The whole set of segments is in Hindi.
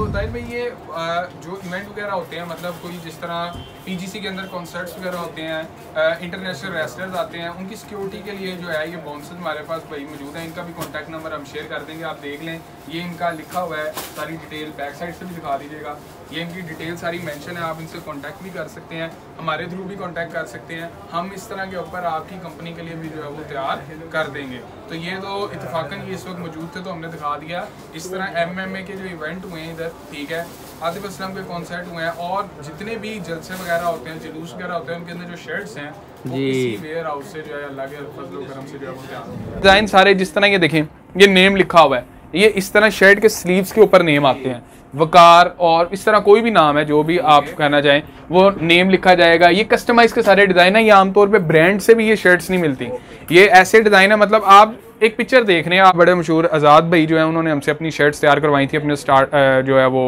तो भाई ये जो इवेंट वगैरह होते हैं मतलब कोई जिस तरह पीजीसी के अंदर कॉन्सर्ट्स वगैरह होते हैं इंटरनेशनल रेस्लर्स आते हैं उनकी सिक्योरिटी के लिए जो है ये बाउंसर हमारे पास भाई मौजूद है इनका भी कॉन्टैक्ट नंबर हम शेयर कर देंगे आप देख लें ये इनका लिखा हुआ है सारी डिटेल बैक साइड से भी दिखा दीजिएगा ये इनकी डिटेल सारी मैंशन है आप इनसे कॉन्टैक्ट भी कर सकते हैं हमारे थ्रू भी कॉन्टैक्ट कर सकते हैं हम इस तरह के ऊपर आपकी कंपनी के लिए भी जो है वो तैयार कर देंगे तो ये तो इतफाक़न ये इस वक्त मौजूद थे तो हमने दिखा दिया इस तरह एम के जो इवेंट हुए हैं इधर ठीक है आतिफ असलम के कॉन्सर्ट हुए हैं और जितने भी जलसे वगैरह होते हैं जुलूस वगैरह होते हैं उनके अंदर जो शर्ट्स हैं जी वेयर हाउस से जो है अल्लाह के फजल करम से जो है वो डिज़ाइन सारे जिस तरह ये देखें ये नेम लिखा हुआ है ये इस तरह शर्ट के स्लीव्स के ऊपर नेम आते हैं वकार और इस तरह कोई भी नाम है जो भी आप कहना चाहें वो नेम लिखा जाएगा ये कस्टमाइज के सारे डिज़ाइन है ये आमतौर पे ब्रांड से भी ये शर्ट्स नहीं मिलती ये ऐसे डिज़ाइन है मतलब आप एक पिक्चर देख रहे हैं आप बड़े मशहूर आज़ाद भाई जो है उन्होंने हमसे अपनी शर्ट्स तैयार करवाई थी अपने स्टार जो है वो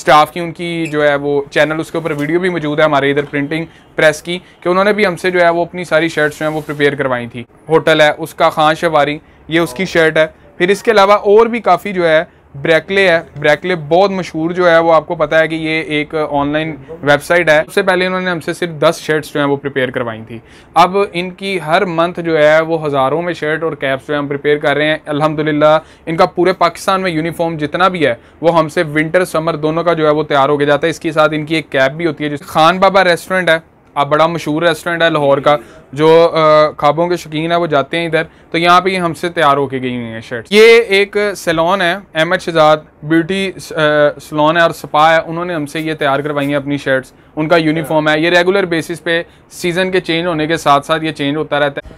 स्टाफ की उनकी जो है वो चैनल उसके ऊपर वीडियो भी मौजूद है हमारे इधर प्रिंटिंग प्रेस की कि उन्होंने भी हमसे जो है वो अपनी सारी शर्ट्स जो है वो प्रिपेयर करवाई थी होटल है उसका खान शवारी ये उसकी शर्ट है फिर इसके अलावा और भी काफ़ी जो है ब्रैकले है ब्रैकले बहुत मशहूर जो है वो आपको पता है कि ये एक ऑनलाइन वेबसाइट है सबसे पहले इन्होंने हमसे सिर्फ दस शर्ट्स जो हैं वो प्रिपेयर करवाई थी अब इनकी हर मंथ जो है वो हज़ारों में शर्ट और कैप्स जो है हम प्रिपेयर कर रहे हैं अल्हम्दुलिल्लाह इनका पूरे पाकिस्तान में यूनिफॉर्म जितना भी है वो हमसे विंटर समर दोनों का जो है वो तैयार हो गया जाता है इसके साथ इनकी एक कैब भी होती है जिस खान बाबा रेस्टोरेंट है आप बड़ा मशहूर रेस्टोरेंट है लाहौर का जो खाबों के शौकीन है वो जाते हैं इधर तो यहाँ पे ये हमसे तैयार होके गई हुई हैं शर्ट ये एक सैलॉन है अहमद शहजाद ब्यूटी सलोन है और सपा है उन्होंने हमसे ये तैयार करवाई हैं अपनी शर्ट्स उनका यूनिफॉर्म है ये रेगुलर बेसिस पे सीज़न के चेंज होने के साथ साथ ये चेंज होता रहता है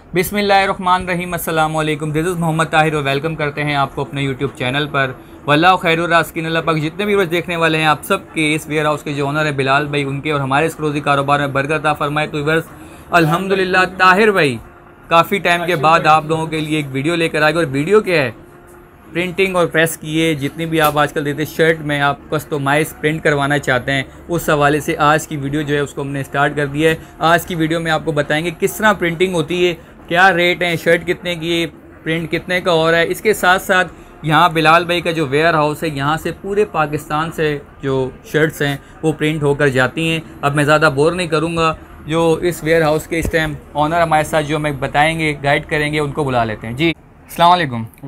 रन रहीम अल्लाम दिज़ मोहम्मद ताहिर वेलकम करते हैं आपको अपने यूट्यूब चैनल पर वल्ला खैरस्किन पाक जितने भी रोज़ देखने वाले हैं आप सब के इस वेयर हाउस के जो ऑनर है बिलाल भाई उनके और हमारे इस रोज़ी कारोबार में बरकत फरमाए तो व्यवर्स अल्हम्दुलिल्लाह ताहिर भाई काफ़ी टाइम के बाद आप लोगों के लिए एक वीडियो लेकर आएगा और वीडियो क्या है प्रिंटिंग और प्रेस किए जितनी भी आप आजकल देते शर्ट में आप कस्टोमाइज प्रिंट करवाना चाहते हैं उस हवाले से आज की वीडियो जो है उसको हमने स्टार्ट कर दिया है आज की वीडियो में आपको बताएंगे किस तरह प्रिंटिंग होती है क्या रेट हैं शर्ट कितने की प्रिंट कितने का हो रहा है इसके साथ साथ यहाँ बिलाल भाई का जो वेयर हाउस है यहाँ से पूरे पाकिस्तान से जो शर्ट्स हैं वो प्रिंट होकर जाती हैं अब मैं ज़्यादा बोर नहीं करूँगा जो इस वेयर हाउस के इस टाइम ऑनर हमारे साथ जो हमें बताएंगे गाइड करेंगे उनको बुला लेते हैं जी अल्लाम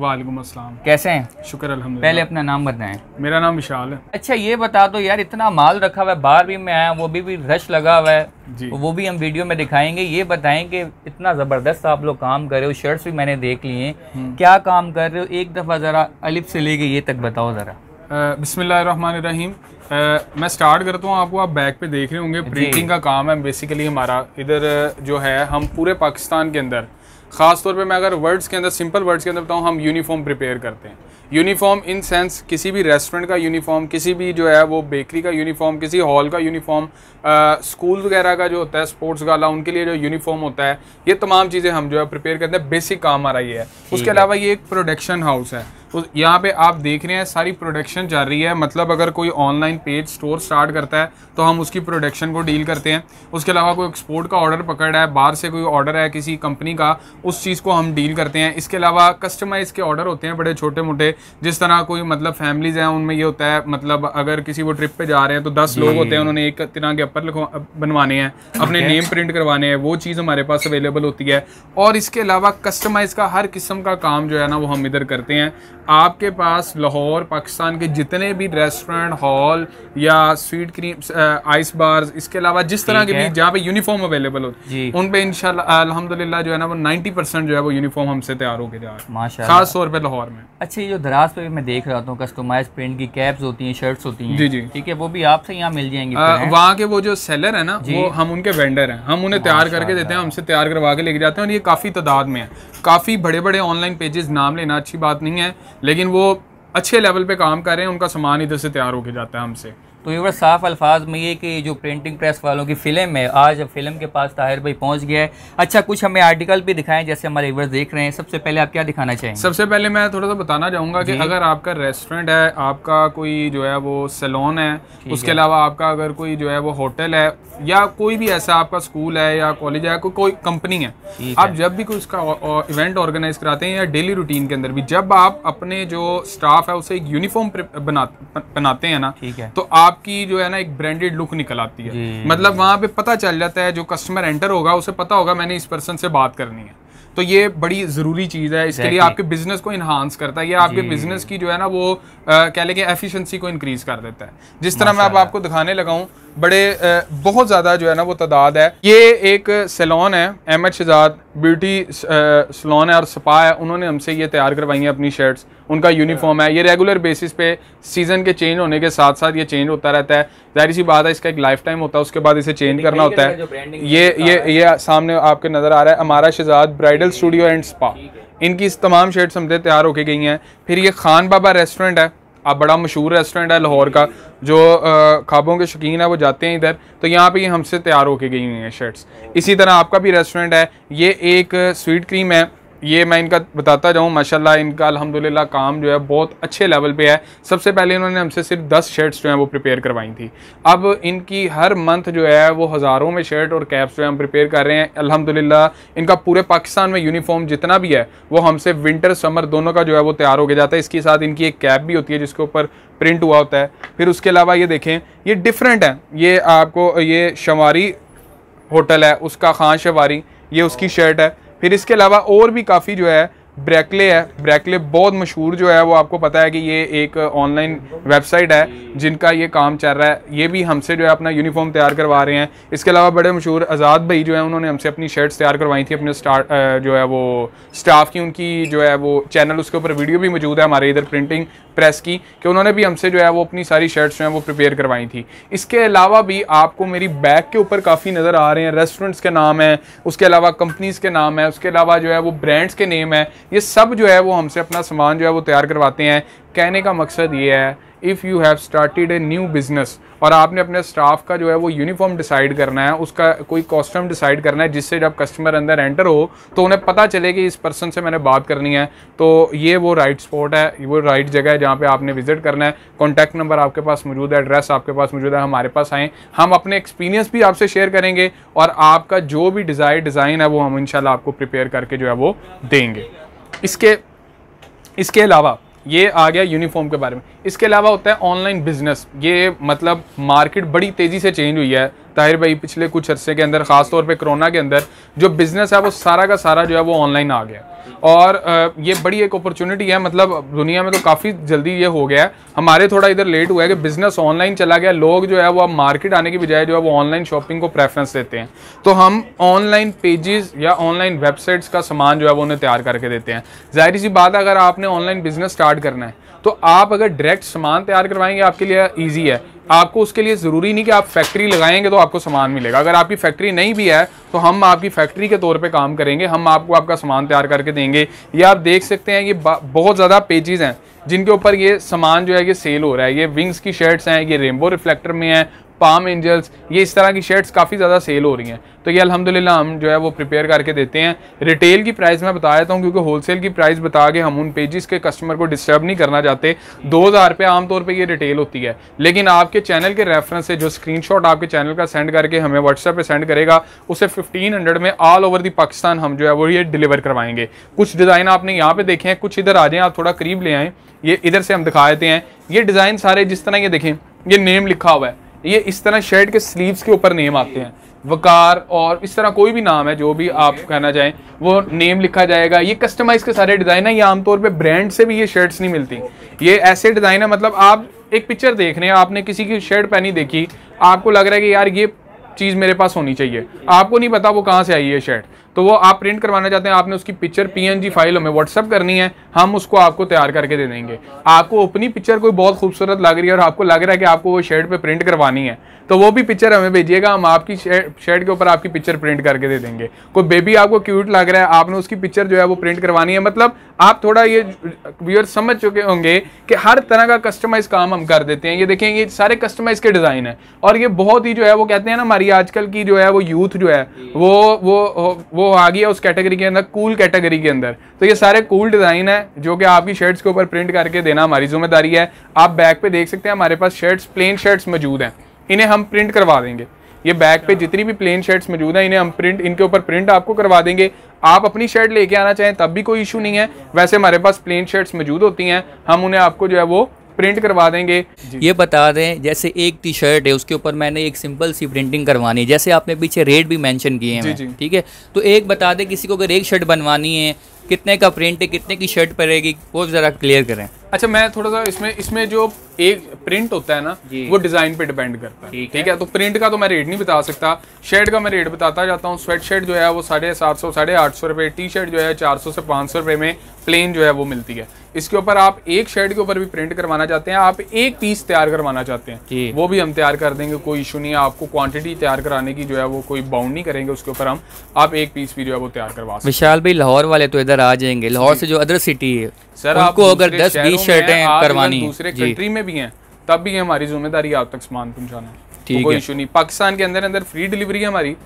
वालेकुम अस्सलाम कैसे हैं शुक्र अलहमद पहले अपना नाम बताएं मेरा नाम विशाल है अच्छा ये बता दो यार इतना माल रखा हुआ है बाहर भी मैं आया वो भी भी रश लगा हुआ है जी। वो भी हम वीडियो में दिखाएंगे ये बताएं कि इतना ज़बरदस्त आप लोग काम कर रहे हो शर्ट्स भी मैंने देख लिए हम्म। क्या काम कर रहे हो एक दफ़ा ज़रा अलिफ से लेके ये तक बताओ ज़रा बिसमिल्ल रहीम मैं स्टार्ट करता हूँ आपको आप बैक पे देख रहे होंगे प्रिंटिंग का काम है बेसिकली हमारा इधर जो है हम पूरे पाकिस्तान के अंदर ख़ास तौर पे मैं अगर वर्ड्स के अंदर सिंपल वर्ड्स के अंदर बताऊँ हम यूनिफॉर्म प्रिपेयर करते हैं यूनिफॉर्म इन सेंस किसी भी रेस्टोरेंट का यूनिफॉर्म किसी भी जो है वो बेकरी का यूनिफॉर्म किसी हॉल का यूनिफॉर्म स्कूल वगैरह का जो होता है स्पोर्ट्स वाला उनके लिए जो यूनिफॉर्म होता है ये तमाम चीज़ें हम जो है प्रिपेयर करते हैं बेसिक काम हमारा ये है उसके अलावा ये एक प्रोडक्शन हाउस है उस तो यहाँ पे आप देख रहे हैं सारी प्रोडक्शन चल रही है मतलब अगर कोई ऑनलाइन पेज स्टोर स्टार्ट करता है तो हम उसकी प्रोडक्शन को डील करते हैं उसके अलावा कोई एक्सपोर्ट का ऑर्डर पकड़ है बाहर से कोई ऑर्डर है किसी कंपनी का उस चीज़ को हम डील करते हैं इसके अलावा कस्टमाइज़ के ऑर्डर होते हैं बड़े छोटे मोटे जिस तरह कोई मतलब फैमिलीज़ हैं उनमें ये होता है मतलब अगर किसी वो ट्रिप पर जा रहे हैं तो दस लोग होते हैं हम्म। उन्होंने एक तरह के अपर बनवाने हैं अपने नेम प्रिंट करवाने हैं वो चीज़ हमारे पास अवेलेबल होती है और इसके अलावा कस्टमाइज़ का हर किस्म का काम जो है ना वो हम इधर करते हैं आपके पास लाहौर पाकिस्तान के जितने भी रेस्टोरेंट हॉल या स्वीट क्रीम आइस बार्स इसके अलावा जिस तरह के भी जहाँ पे यूनिफॉर्म अवेलेबल हो उन पे इंशाल्लाह अल्हम्दुलिल्लाह जो है ना वो 90 परसेंट जो है वो यूनिफॉर्म हमसे तैयार होकर जा रहा है खास तौर पे लाहौर में अच्छा ये जो दराज पे मैं देख रहा हूँ कस्टमाइज प्रिंट की कैप्स होती है शर्ट्स होती है जी जी ठीक है वो भी आपसे यहाँ मिल जाएंगे वहाँ के वो जो सेलर है ना वो हम उनके वेंडर हैं हम उन्हें तैयार करके देते हैं हमसे तैयार करवा के लेके जाते हैं और ये काफ़ी तादाद में है काफ़ी बड़े बड़े ऑनलाइन पेजेस नाम लेना अच्छी बात नहीं है लेकिन वो अच्छे लेवल पे काम कर रहे हैं उनका सामान इधर से तैयार होके जाता है हमसे तो ये बड़ा साफ़ अल्फाज में ये कि जो प्रिंटिंग प्रेस वालों की फ़िल्म है आज फ़िल्म के पास ताहिर भाई पहुंच गया है अच्छा कुछ हमें आर्टिकल भी दिखाएं जैसे हमारे व्यूवर्स देख रहे हैं सबसे पहले आप क्या दिखाना चाहेंगे सबसे पहले मैं थोड़ा सा बताना चाहूँगा कि अगर आपका रेस्टोरेंट है आपका कोई जो है वो सैलोन है उसके अलावा आपका अगर कोई जो है वो होटल है या कोई भी ऐसा आपका स्कूल है या कॉलेज है कोई कंपनी है आप जब भी कोई उसका इवेंट ऑर्गेनाइज कराते हैं या डेली रूटीन के अंदर भी जब आप अपने जो स्टाफ है उसे एक यूनिफॉर्म बनाते हैं ना ठीक है तो आप आपकी जो है ना एक ब्रांडेड लुक निकल आती है मतलब वहां पे पता चल जाता है जो कस्टमर एंटर होगा उसे पता होगा मैंने इस पर्सन से बात करनी है तो ये बड़ी ज़रूरी चीज़ है इसके लिए आपके बिजनेस को इन्हांस करता है ये आपके बिजनेस की जो है ना वो कह लेंगे एफिशिएंसी को इंक्रीज कर देता है जिस तरह मैं अब आपको दिखाने लगाऊँ बड़े बहुत ज़्यादा जो है ना वो तादाद है ये एक सैलोन है अहमद शहजाद ब्यूटी सलोन है और स्पा है उन्होंने हमसे ये तैयार करवाई हैं अपनी शर्ट्स उनका यूनिफॉर्म है ये रेगुलर बेसिस पे सीज़न के चेंज होने के साथ साथ ये चेंज होता रहता है जाहिर सी बात है इसका एक लाइफ टाइम होता है उसके बाद इसे चेंज करना होता है ये ये ये सामने आपके नज़र आ रहा है हमारा Shahzad bridal studio and spa इनकी तमाम शर्ट्स हमसे तैयार होके गई हैं फिर ये खान बाबा रेस्टोरेंट है अब बड़ा मशहूर रेस्टोरेंट है लाहौर का जो खाबों के शौकीन है वो जाते हैं इधर तो यहाँ पे हमसे तैयार होके गई हुई हैं शर्ट्स इसी तरह आपका भी रेस्टोरेंट है ये एक स्वीट क्रीम है ये मैं इनका बताता जाऊँ माशाल्लाह इनका अल्हम्दुलिल्लाह काम जो है बहुत अच्छे लेवल पे है सबसे पहले इन्होंने हमसे सिर्फ दस शर्ट्स जो हैं वो प्रिपेयर करवाई थी अब इनकी हर मंथ जो है वो हज़ारों में शर्ट और कैप्स जो है हम प्रिपेयर कर रहे हैं अलहमदिल्ला इनका पूरे पाकिस्तान में यूनिफॉर्म जितना भी है वो हमसे विंटर समर दोनों का जो है वो तैयार हो गया जाता है इसके साथ इनकी एक कैप भी होती है जिसके ऊपर प्रिंट हुआ होता है फिर उसके अलावा ये देखें ये डिफरेंट है ये आपको ये शवारी होटल है उसका खान शवारी ये उसकी शर्ट है फिर इसके अलावा और भी काफ़ी जो है ब्रैकले है ब्रैकले बहुत मशहूर जो है वो आपको पता है कि ये एक ऑनलाइन वेबसाइट है जिनका ये काम चल रहा है ये भी हमसे जो है अपना यूनिफॉर्म तैयार करवा रहे हैं इसके अलावा बड़े मशहूर आज़ाद भाई जो है उन्होंने हमसे अपनी शर्ट्स तैयार करवाई थी अपने स्टार्ट जो है वो स्टाफ की उनकी जो है वो चैनल उसके ऊपर वीडियो भी मौजूद है हमारे इधर प्रिंटिंग प्रेस की कि उन्होंने भी हमसे जो है वो अपनी सारी शर्ट्स जो हैं वो प्रिपेयर करवाई थी इसके अलावा भी आपको मेरी बैग के ऊपर काफ़ी नज़र आ रहे हैं रेस्टोरेंट्स के नाम हैं उसके अलावा कंपनीज़ के नाम हैं उसके अलावा जो है वो ब्रांड्स के नेम हैं ये सब जो है वो हमसे अपना सामान जो है वो तैयार करवाते हैं कहने का मकसद ये है if you have started a new business और आपने अपने स्टाफ का जो है वो यूनिफॉर्म डिसाइड करना है उसका कोई कॉस्टम डिसाइड करना है जिससे जब कस्टमर अंदर एंटर हो तो उन्हें पता चले कि इस पर्सन से मैंने बात करनी है तो ये वो राइट स्पॉट है वो राइट जगह है जहाँ पे आपने विजिट करना है कॉन्टैक्ट नंबर आपके पास मौजूद है एड्रेस आपके पास मौजूद है हमारे पास आएँ हम अपने एक्सपीरियंस भी आपसे शेयर करेंगे और आपका जो भी डिज़ायर डिज़ाइन है वो हम इनशाला आपको प्रिपेयर करके जो है वो देंगे इसके इसके अलावा ये आ गया यूनिफॉर्म के बारे में इसके अलावा होता है ऑनलाइन बिजनेस ये मतलब मार्केट बड़ी तेज़ी से चेंज हुई है ताहिर भाई पिछले कुछ अरसे के अंदर खासतौर पे कोरोना के अंदर जो बिज़नेस है वो सारा का सारा जो है वो ऑनलाइन आ गया और ये बड़ी एक अपॉर्चुनिटी है मतलब दुनिया में तो काफ़ी जल्दी ये हो गया है हमारे थोड़ा इधर लेट हुआ है कि बिज़नेस ऑनलाइन चला गया लोग जो है वो अब मार्केट आने की बजाय जो है वो ऑनलाइन शॉपिंग को प्रेफरेंस देते हैं तो हम ऑनलाइन पेजेस या ऑनलाइन वेबसाइट्स का सामान जो है वो उन्हें तैयार करके देते हैं जाहिर सी बात अगर आपने ऑनलाइन बिज़नेस स्टार्ट करना है तो आप अगर डायरेक्ट सामान तैयार करवाएंगे आपके लिए ईजी है आपको उसके लिए ज़रूरी नहीं कि आप फैक्ट्री लगाएंगे तो आपको सामान मिलेगा अगर आपकी फैक्ट्री नहीं भी है तो हम आपकी फैक्ट्री के तौर पे काम करेंगे हम आपको आपका सामान तैयार करके देंगे ये आप देख सकते हैं ये बहुत ज़्यादा पेजेस हैं जिनके ऊपर ये सामान जो है ये सेल हो रहा है ये विंग्स की शर्ट्स हैं ये रेनबो रिफ्लेक्टर में है पाम एंजल्स ये इस तरह की शर्ट्स काफ़ी ज़्यादा सेल हो रही हैं तो ये अल्हम्दुलिल्लाह हम जो है वो प्रिपेयर करके देते हैं रिटेल की प्राइस मैं बता देता हूँ क्योंकि होलसेल की प्राइस बता के हम उन पेजेस के कस्टमर को डिस्टर्ब नहीं करना चाहते दो हज़ार रुपये आमतौर पर ये रिटेल होती है लेकिन आपके चैनल के रेफरेंस से जो स्क्रीन आपके चैनल का सेंड करके हमें व्हाट्सएप पर सेंड करेगा उसे फिफ्टीन हंड्रेड में ऑल ओवर दी पाकिस्तान हम जो है वो ये डिलीवर करवाएंगे कुछ डिज़ाइन आपने यहाँ पर देखे हैं कुछ इधर आ जाएँ आप थोड़ा करीब ले आएँ ये इधर से हम दिखा देते हैं ये डिज़ाइन सारे जिस तरह ये देखें ये नेम लिखा हुआ है ये इस तरह शर्ट के स्लीव्स के ऊपर नेम आते हैं वकार और इस तरह कोई भी नाम है जो भी आप कहना चाहें वो नेम लिखा जाएगा ये कस्टमाइज के सारे डिज़ाइन है ये आमतौर पे ब्रांड से भी ये शर्ट्स नहीं मिलती ये ऐसे डिज़ाइन है मतलब आप एक पिक्चर देख रहे हैं आपने किसी की शर्ट पहनी देखी आपको लग रहा है कि यार ये चीज़ मेरे पास होनी चाहिए आपको नहीं पता वो कहाँ से आई है शर्ट तो वो आप प्रिंट करवाना चाहते हैं आपने उसकी पिक्चर पीएनजी फाइल हमें व्हाट्सअप करनी है हम उसको आपको तैयार करके दे देंगे आपको अपनी पिक्चर कोई बहुत खूबसूरत लग रही है और आपको लग रहा है कि आपको वो शर्ट पे प्रिंट करवानी है तो वो भी पिक्चर हमें भेजिएगा हम आपकी शर्ट के ऊपर आपकी पिक्चर प्रिंट करके दे देंगे कोई बेबी आपको क्यूट लग रहा है आपने उसकी पिक्चर जो है वो प्रिंट करवानी है मतलब आप थोड़ा ये व्यूअर समझ चुके होंगे कि हर तरह का कस्टमाइज काम हम कर देते हैं ये देखें ये सारे कस्टमाइज के डिज़ाइन है और ये बहुत ही जो है वो कहते हैं ना हमारी आजकल की जो है वो यूथ जो है वो वो वो वो आ गया उस कैटेगरी के अंदर कूल कैटेगरी के अंदर तो ये सारे कूल डिज़ाइन है जो कि आपकी शर्ट्स के ऊपर प्रिंट करके देना हमारी जिम्मेदारी है आप बैक पे देख सकते हैं हमारे पास शर्ट्स प्लेन शर्ट्स मौजूद हैं इन्हें हम प्रिंट करवा देंगे ये बैक पे जितनी भी प्लेन शर्ट्स मौजूद हैं इन्हें हम प्रिंट इनके ऊपर प्रिंट आपको करवा देंगे आप अपनी शर्ट लेके आना चाहें तब भी कोई इशू नहीं है वैसे हमारे पास प्लेन शर्ट्स मौजूद होती हैं हम उन्हें आपको जो है वो प्रिंट करवा देंगे ये बता दें जैसे एक टी शर्ट है उसके ऊपर मैंने एक सिंपल सी प्रिंटिंग करवानी है जैसे आपने पीछे रेट भी मैंशन किए हैं ठीक है तो एक बता दें किसी को अगर एक शर्ट बनवानी है कितने का प्रिंट है कितने की शर्ट पड़ेगी वो ज़रा क्लियर करें अच्छा मैं थोड़ा सा इसमें इसमें जो एक प्रिंट होता है ना वो डिजाइन पे डिपेंड करता है ठीक, ठीक है? है तो प्रिंट का तो मैं रेट नहीं बता सकता शर्ट का मैं रेट बताता जाता हूँ स्वेट शर्ट जो है वो साढ़े सात सौ साढ़े आठ सौ रुपए टी शर्ट जो है चार सौ से पांच सौ रुपए में प्लेन जो है वो मिलती है इसके ऊपर आप एक शर्ट के ऊपर भी प्रिंट करवाना चाहते हैं आप एक पीस तैयार करवाना चाहते हैं वो भी हम तैयार कर देंगे कोई इशू नहीं है आपको क्वांटिटी तैयार कराने की जो है वो कोई बाउंड नहीं करेंगे उसके ऊपर हम आप एक पीस भी जो है वो तैयार करवा विशाल भाई लाहौर वाले तो इधर आ जाएंगे लाहौर से जो अदर सिटी है सर आपको अगर दस बीस शर्टें करवानी दूसरे कंट्री में भी हैं तब भी हमारी जिम्मेदारी आप तक सामान पहुँचाना ठीक है कोई इशू नहीं पाकिस्तान के अंदर अंदर फ्री डिलीवरी है हमारी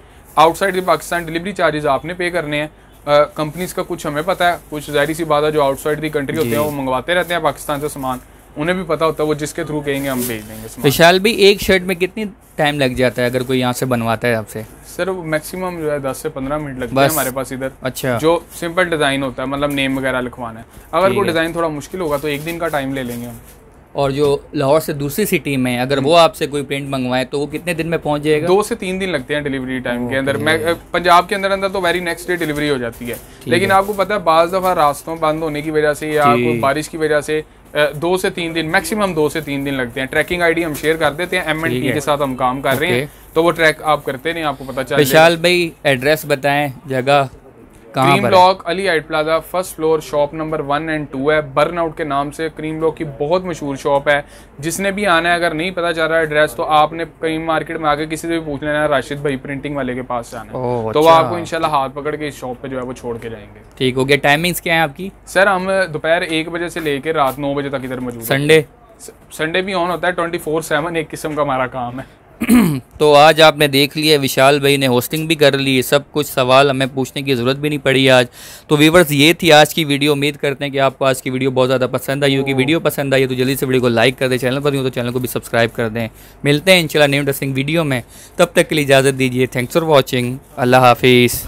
आउटसाइड भी पाकिस्तान डिलीवरी चार्जेस आपने पे करने हैं कंपनीज का कुछ हमें पता है कुछ जाहिर सी बात है जो आउटसाइड दी कंट्री होते हैं वो मंगवाते रहते हैं पाकिस्तान से सामान उन्हें भी पता होता है वो जिसके थ्रू कहेंगे हम भेज देंगे विशाल भी एक शर्ट में कितनी टाइम लग जाता है अगर कोई यहाँ से बनवाता है आपसे सर मैक्सिमम जो है दस से पंद्रह मिनट लगता है हमारे पास इधर अच्छा जो सिंपल डिज़ाइन होता है मतलब नेम वगैरह लिखवाना है अगर कोई डिज़ाइन थोड़ा मुश्किल होगा तो एक दिन का टाइम ले लेंगे हम और जो लाहौर से दूसरी सिटी में अगर हम्म। वो आपसे कोई प्रिंट मंगवाए तो वो कितने दिन में पहुंच जाएगा दो से तीन दिन लगते हैं डिलीवरी टाइम के अंदर मैं पंजाब के अंदर अंदर तो वेरी नेक्स्ट डे डिलीवरी हो जाती है लेकिन है। आपको पता है बाज़ दफ़ा रास्तों बंद होने की वजह से या बारिश की वजह से दो से तीन दिन मैक्सिमम दो से तीन दिन लगते हैं ट्रैकिंग आईडी हम शेयर कर देते हैं एम एंड टी के साथ हम काम कर रहे हैं तो वो ट्रैक आप करते नहीं आपको पता चल विशाल भाई एड्रेस बताएं जगह क्रीम ब्लॉक अली आइट plaza first floor shop number one and two है बर्न आउट के नाम से क्रीम ब्लॉक की बहुत मशहूर शॉप है जिसने भी आना है अगर नहीं पता चल रहा है एड्रेस तो आपने क्रीम मार्केट में आके किसी से भी पूछ लेना है राशिद भाई प्रिंटिंग वाले के पास जाना है तो वो अच्छा। आपको इनशाला हाथ पकड़ के इस शॉप पे जो है वो छोड़ के जाएंगे ठीक हो गया टाइमिंग्स क्या है आपकी सर हम दोपहर एक बजे से लेकर रात नौ बजे तक इधर मौजूद संडे संडे भी ऑन होता है ट्वेंटी फोर सेवन एक किस्म का हमारा काम है तो आज आपने देख लिया विशाल भाई ने होस्टिंग भी कर ली सब कुछ सवाल हमें पूछने की ज़रूरत भी नहीं पड़ी आज तो व्यूवर्स ये थी आज की वीडियो उम्मीद करते हैं कि आपको आज की वीडियो बहुत ज़्यादा पसंद आई क्योंकि वीडियो पसंद आई तो जल्दी से वीडियो को लाइक कर दें चैनल पर नहीं तो चैनल को भी सब्सक्राइब कर दें मिलते हैं इंशाल्लाह न्यू इंटरेस्टिंग वीडियो में तब तक के लिए इजाज़त दीजिए थैंक्स फॉर वॉचिंग अल्लाह हाफिज़